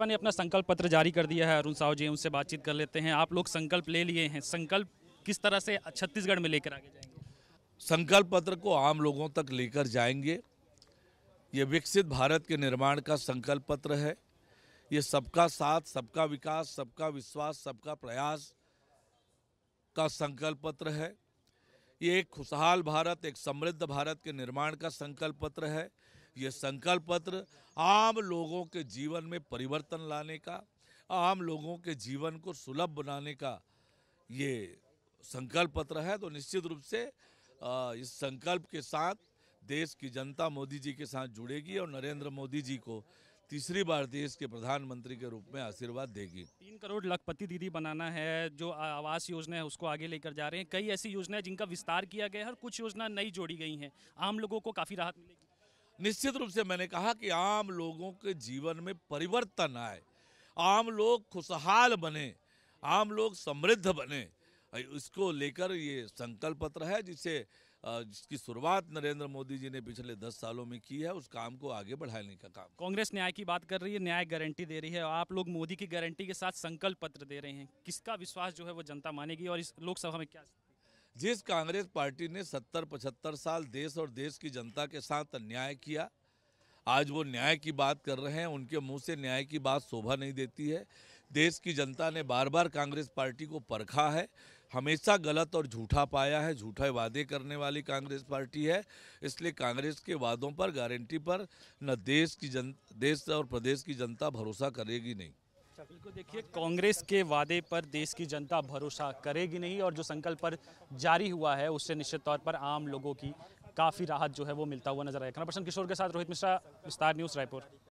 भाजपा ने अपना संकल्प पत्र जारी कर दिया है अरुण साहू जी उनसे बातचीत कर लेते हैं आप लोग संकल्प ले लिए हैं संकल्प किस तरह से छत्तीसगढ़ में लेकर आगे जाएंगे संकल्प पत्र को आम लोगों तक लेकर जाएंगे ये विकसित भारत के निर्माण का संकल्प पत्र है ये सबका साथ सबका विकास सबका विश्वास सबका प्रयास का संकल्प पत्र है ये एक खुशहाल भारत एक समृद्ध भारत के निर्माण का संकल्प पत्र है ये संकल्प पत्र आम लोगों के जीवन में परिवर्तन लाने का आम लोगों के जीवन को सुलभ बनाने का ये संकल्प पत्र है तो निश्चित रूप से इस संकल्प के साथ देश की जनता मोदी जी के साथ जुड़ेगी और नरेंद्र मोदी जी को तीसरी बार देश के प्रधानमंत्री के रूप में आशीर्वाद देगी तीन करोड़ लखपति दीदी बनाना है जो आवास योजना है उसको आगे लेकर जा रहे हैं कई ऐसी योजनाएं जिनका विस्तार किया गया है और कुछ योजना नई जोड़ी गई हैं आम लोगों को काफ़ी राहत मिलेगी निश्चित रूप से मैंने कहा कि आम लोगों के जीवन में परिवर्तन आए आम लोग खुशहाल बने आम लोग समृद्ध बने इसको लेकर ये संकल्प पत्र है जिसे जिसकी शुरुआत नरेंद्र मोदी जी ने पिछले दस सालों में की है उस काम को आगे बढ़ाने का काम कांग्रेस न्याय की बात कर रही है न्याय गारंटी दे रही है आप लोग मोदी की गारंटी के साथ संकल्प पत्र दे रहे हैं किसका विश्वास जो है वो जनता मानेगी और इस लोकसभा में क्या जिस कांग्रेस पार्टी ने 70-75 साल देश और देश की जनता के साथ अन्याय किया आज वो न्याय की बात कर रहे हैं उनके मुंह से न्याय की बात शोभा नहीं देती है देश की जनता ने बार बार कांग्रेस पार्टी को परखा है हमेशा गलत और झूठा पाया है झूठे वादे करने वाली कांग्रेस पार्टी है इसलिए कांग्रेस के वादों पर गारंटी पर न देश की जन देश और प्रदेश की जनता भरोसा करेगी नहीं सर बिल्कुल देखिए कांग्रेस के वादे पर देश की जनता भरोसा करेगी नहीं और जो संकल्प पर जारी हुआ है उससे निश्चित तौर पर आम लोगों की काफ़ी राहत जो है वो मिलता हुआ नजर आएगा पर्सन किशोर के साथ रोहित मिश्रा विस्तार न्यूज़ रायपुर